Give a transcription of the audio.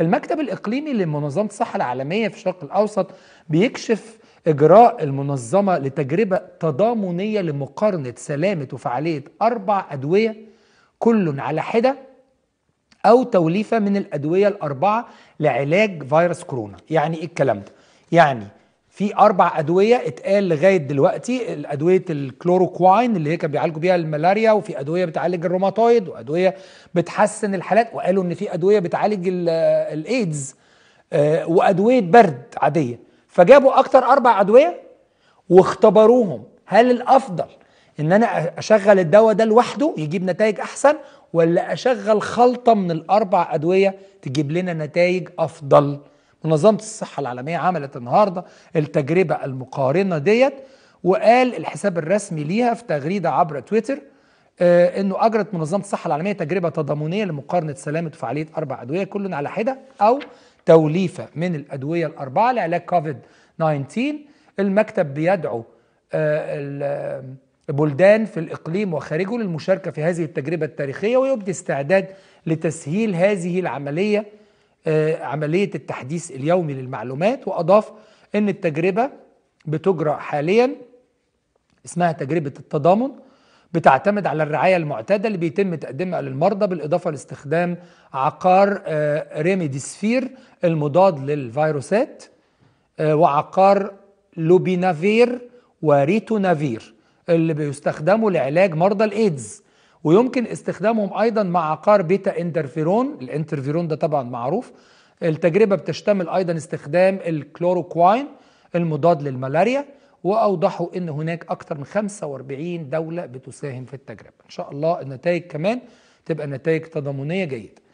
المكتب الإقليمي لمنظمة الصحة العالمية في الشرق الأوسط بيكشف إجراء المنظمة لتجربة تضامنية لمقارنة سلامة وفعالية أربع أدوية كل على حدة أو توليفة من الأدوية الأربعة لعلاج فيروس كورونا يعني إيه الكلام ده؟ يعني في اربع ادويه اتقال لغايه دلوقتي ادويه الكلوروكواين اللي هي كان بيعالجوا بيها الملاريا وفي ادويه بتعالج الروماتويد وادويه بتحسن الحالات وقالوا ان في ادويه بتعالج الايدز آه، آه، وادويه برد عاديه فجابوا اكتر اربع ادويه واختبروهم هل الافضل ان انا اشغل الدواء ده لوحده يجيب نتائج احسن ولا اشغل خلطه من الاربع ادويه تجيب لنا نتائج افضل منظمه الصحه العالميه عملت النهارده التجربه المقارنه ديت وقال الحساب الرسمي ليها في تغريده عبر تويتر آه، انه اجرت منظمه الصحه العالميه تجربه تضامنيه لمقارنه سلامه فعالية اربع ادويه كل على حده او توليفه من الادويه الاربعه لعلاج كوفيد 19 المكتب بيدعو آه، البلدان آه، بلدان في الإقليم وخارجه للمشاركة في هذه التجربة التاريخية ويبدي استعداد لتسهيل هذه العملية آه، عملية التحديث اليومي للمعلومات وأضاف أن التجربة بتجرى حاليا اسمها تجربة التضامن بتعتمد على الرعاية المعتادة اللي بيتم تقديمها للمرضى بالإضافة لاستخدام عقار آه، ريميديسفير المضاد للفيروسات آه، وعقار لوبينافير وريتونافير اللي بيستخدموا لعلاج مرضى الإيدز ويمكن استخدامهم ايضا مع عقار بيتا انترفيرون الانترفيرون ده طبعا معروف التجربه بتشتمل ايضا استخدام الكلوروكواين المضاد للملاريا واوضحوا ان هناك اكثر من 45 دوله بتساهم في التجربه ان شاء الله النتائج كمان تبقى نتائج تضامنيه جيده